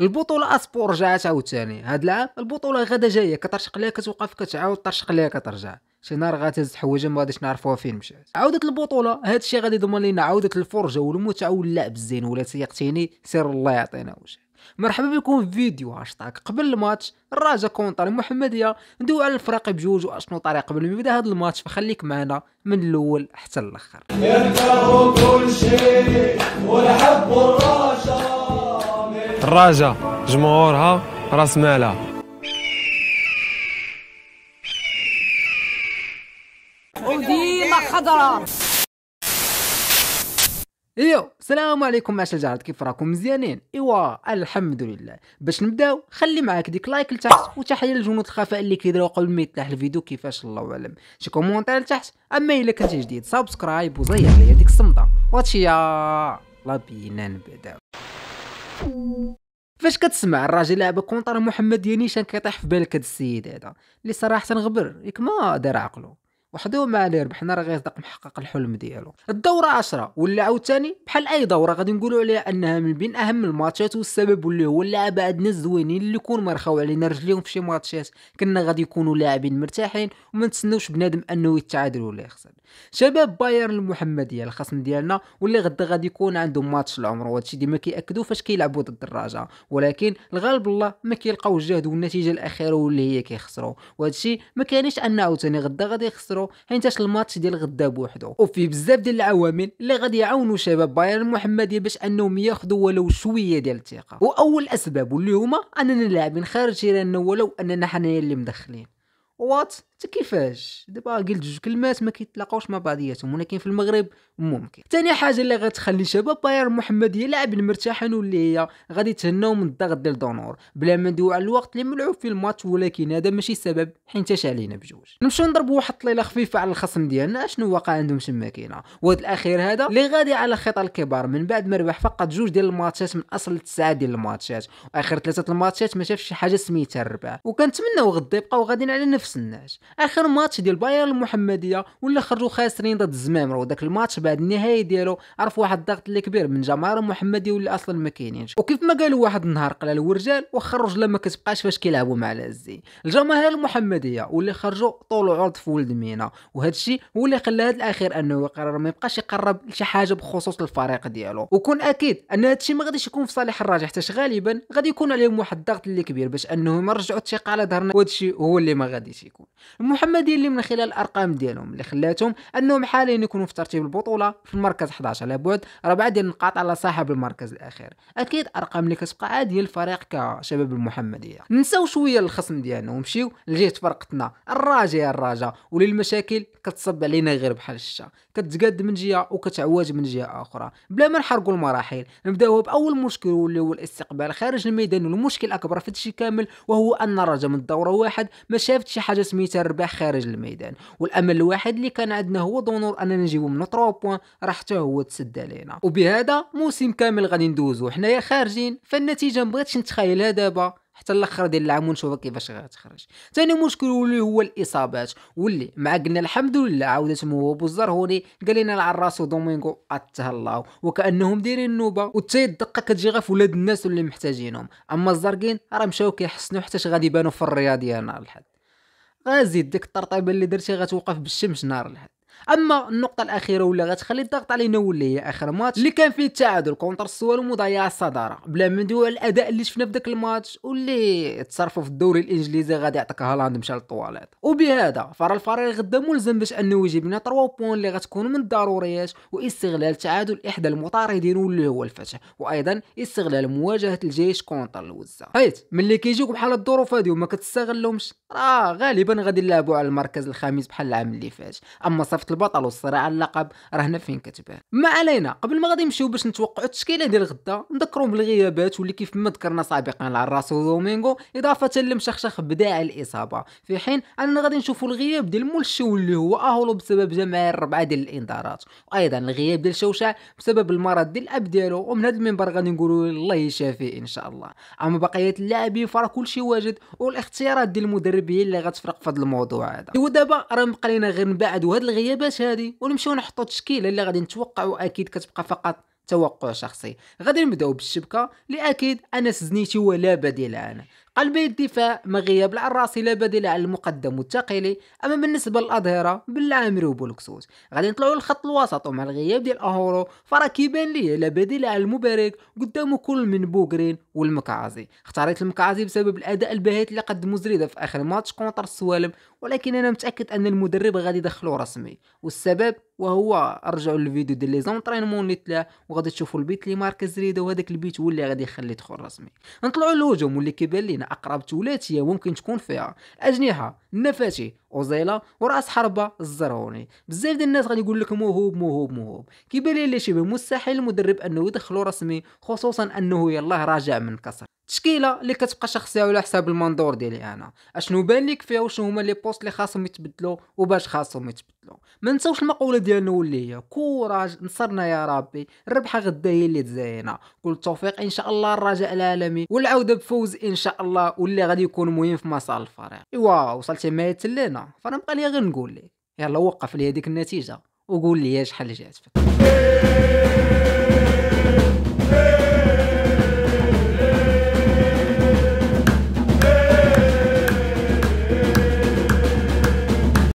البطوله اسبور رجعت عاوتاني هاد العام البطوله غدا جايه كترشق ليها كتوقف كتعاود ترشق ليها كترجع شي نهار غتهز حوايج ما غاديش نعرفوها فين مشات عودة البطوله هاد غادي يضمن لنا عوده الفرجه والمتعه واللعب الزين ولا تيقتيني سير الله يعطينا وجه مرحبا بكم في فيديو هاشتاك قبل الماتش الرجاء كونطر المحمديه ندو على الفرق بجوج واشنو طريقه قبل ما يبدا هاد الماتش فخليك معنا من الاول حتى الاخر كل شيء ونحب الرجاء الدراجة جمهورها راس مالها وديما خضراء يو السلام عليكم مع شجرات كيف راكم مزيانين ايوا الحمد لله باش نبداو خلي معاك ديك لايك لتحت وتحيه للجنود الخفاء اللي كيديروا قبل ما يطلع الفيديو كيفاش الله اعلم شي كومونتير لتحت اما الا كنت جديد سبسكرايب وزير ليا ديك الصمته واتشيا يا لا بينا نبداو فاش كتسمع الراجل لعب كونطر محمد يانيشان كيطيح في بالك هاد السيد هذا اللي صراحه غبر ياك ما دار عقله وحدو ما عليه ربح راه غير صدق محقق الحلم ديالو الدوره 10 ولا عاوتاني بحال اي دوره غادي نقولوا عليها انها من بين اهم الماتشات والسبب اللي هو اللعابه عندنا الزوينين اللي يكون مرخاو علينا رجليهم في شي ماتشات كنا غادي يكونوا لاعبين مرتاحين وما نتسناوش بنادم انه يتعادل ولا يخسر شباب بايرن المحمديه الخصم ديالنا واللي غدا غادي يكون عندهم ماتش العمر وهادشي ديما كياكدوا فاش كيلعبوا ضد الدراجه ولكن الغالب الله ما كيلقاو الجهد والنتيجه الاخيره واللي هي كيخسروا وهادشي ما كانش ان عاوتاني غدا غادي يخسروا حيتاش الماتش ديال غدا بوحدو وفي بزاف ديال العوامل اللي غادي يعاونوا شباب بايرن المحمديه باش انهم ياخذوا ولو شويه ديال الثقه واول الاسباب اللي هما اننا لاعبين خارج جيراننا ولو اننا حنايا اللي مدخلين وات حتى كيفاش دابا قلت جوج كلمات ما كيتلاقاوش مع بعضياتهم ولكن في المغرب ممكن ثاني حاجه اللي غتخلي شباب بايرن محمد لاعبين مرتاحين واللي هي غادي يتهناو من الضغط ديال دونور بلا ما ندويو على الوقت اللي ملعوب فيه الماتش ولكن هذا ماشي سبب حينتاش علينا بجوج نمشيو نضربوا واحد الطليله خفيفه على الخصم ديالنا شنو واقع عندهم تما كاينه وهذا الاخير هذا اللي غادي على خطى الكبار من بعد ما ربح فقط جوج ديال الماتشات من اصل تسعه ديال الماتشات واخر ثلاثه الماتشات ما شافش شي حاجه سميتها الربح وكنتمناو غدا يبقاو غاديين على نفس النهج اخر ماتش ديال بايرن المحمديه ولا خرجوا خاسرين ضد الزمامرو وداك الماتش بعد النهايه ديالو عرف واحد الضغط اللي كبير من جماهير المحمديه ولا اصلا ما كاينينش وكيف ما قالوا واحد النهار قال الرجال واخا الرجله ما كتبقاش فاش كيلعبوا مع العزي الجماهير المحمديه واللي خرجوا طول عرض في ولد مينا وهذا الشيء هو اللي خلى هذا الاخير انه يقرر ما يبقاش يقرب لشي حاجه بخصوص الفريق ديالو وكون اكيد ان هذا الشيء ما غاديش يكون في صالح الراجح حتى غالبا غادي يكون عليهم واحد الضغط اللي كبير باش انهم يرجعوا الثقه على ظهرنا وهذا الشيء هو اللي ما غاديش يكون المحمديين اللي من خلال الارقام ديالهم اللي خلاتهم انهم حاليا يكونوا في ترتيب البطوله في المركز 11 على بعد 4 ديال النقاط على صاحب المركز الاخير اكيد ارقام اللي كتبقى عاديه الفريق كشباب المحمديه نساو شويه الخصم ديالنا ومشيو لجهه فرقتنا الراجا الراجا وللمشاكل المشاكل كتصب علينا غير بحال الشتا كتقاد من جهه وكتعوج من جهه اخرى بلا ما نحرقوا المراحل نبداو باول مشكل واللي هو الاستقبال خارج الميدان والمشكل الاكبر في هادشي كامل وهو ان الرجاء من الدوره واحد ما شافت شي حاجه سميتها الربح خارج الميدان والامل الوحيد اللي كان عندنا هو دونور اننا نجيبو من 3 بوين راه حتى هو تسد علينا وبهذا موسم كامل غادي ندوزو حنايا خارجين فالنتيجه مبغيتش نتخيلها دابا حتى الاخر ديال العام ونشوفها كيفاش غتخرج ثاني مشكل واللي هو الاصابات واللي مع قلنا الحمد لله عوده موهوب الزرهوري قال لنا العراس ودومينغو اتهلاو وكانهم دايرين النوبه وتاي الدقه كتجي غير في ولاد الناس اللي محتاجينهم اما الزرقين راه مشاو كيحسنوا حتى غادي يبانوا في الرياضيه نهار الحد ازيد ديك الطرطيبه اللي درتي غتوقف بالشمس نهار الحد اما النقطه الاخيره ولا غتخلي الضغط علينا ولا هي اخر ماتش اللي كان فيه التعادل كونتر السوال ومضيع الصداره بلا ما على الاداء اللي شفنا في الماتش واللي تصرفوا في الدوري الانجليزي غادي يعطيك هالاند مشى للطواليت وبهذا فرا الفريق غدا ملزم باش انه يجيب لنا 3 بوان اللي غتكون من الضروريات واستغلال تعادل احدى المطاردين واللي هو الفتح وايضا استغلال مواجهه الجيش كونتر الوزه حيت ملي كيجيوك بحال الظروف هادي وما كتستغلهمش راه غالبا غادي نلعبوا على المركز الخامس بحال العام اللي فات اما صف وصفه البطل والصراع على اللقب راه هنا فين كتبان ما علينا قبل ما غادي نمشيو باش نتوقعوا التشكيله ديال غدا نذكروا بالغيابات واللي كيف ما ذكرنا سابقا على راسو دومينغو اضافه لمشخشخ بداع الاصابه في حين اننا غادي نشوفوا الغياب ديال مولشو اللي هو اهولو بسبب جمع الربعه ديال الانذارات وايضا الغياب ديال شوشع بسبب المرض ديال الاب ديالو ومن هذا المنبر غادي نقولوا الله يشافيه ان شاء الله اما بقيه اللاعبين فراه كلشي واجد والاختيارات ديال المدربين اللي غتفرق في هذا الموضوع هذا ودابا راه مبقى لينا غير نبعدوا هذا الغياب الاجابات هذه ونمشيو نحطوا التشكيله اللي غادي نتوقعوا اكيد كتبقى فقط توقع شخصي غادي نبداو بالشبكه لاكيد اكيد سزنيتي ولا بديل عنها قلبي الدفاع مغياب على الراس لا بديل على المقدم والتقيلي اما بالنسبه للاظهره بالعامري عمرو وبولكسوس غادي نطلعوا للخط الوسط ومع الغياب ديال اهورو فراه كيبان ليا لا بديل على المبارك قدامه كل من بوغرين والمكعازي اختاريت المكعازي بسبب الاداء الباهت اللي قدمو زريده في اخر ماتش كونتر السوالم ولكن انا متاكد ان المدرب غادي يدخلو رسمي والسبب وهو ارجعوا للفيديو ديال لي زونطرينمون اللي تلا وغادي تشوفوا البيت اللي ماركز زريده وهذاك البيت هو اللي غادي يخلي يدخل رسمي نطلعوا للهجوم واللي كيبان لينا اقرب ثلاثيه ممكن تكون فيها اجنحه النفاتي اوزيلا وراس حربه الزرعوني بزاف ديال الناس غادي يقول لك موهوب موهوب موهوب كيبان لي شبه مستحيل المدرب انه يدخلو رسمي خصوصا انه يلاه راجع من كسر تشكيله اللي كتبقى شخصيه على حساب المنظور ديالي انا اشنو بان لك فيها وشنو هما لي بوست اللي خاصهم يتبدلوا وباش خاصهم يتبدلوا ما نساوش المقوله ديالنا واللي هي كوراج نصرنا يا ربي الربحه غدا هي اللي تزينا كل التوفيق ان شاء الله الرجاء العالمي والعوده بفوز ان شاء الله واللي غادي يكون مهم في مسار الفريق ايوا وصلتي ما لينا فانا بقى لي غير نقول لي يلا وقف لي هذيك النتيجه وقول لي شحال جات فيك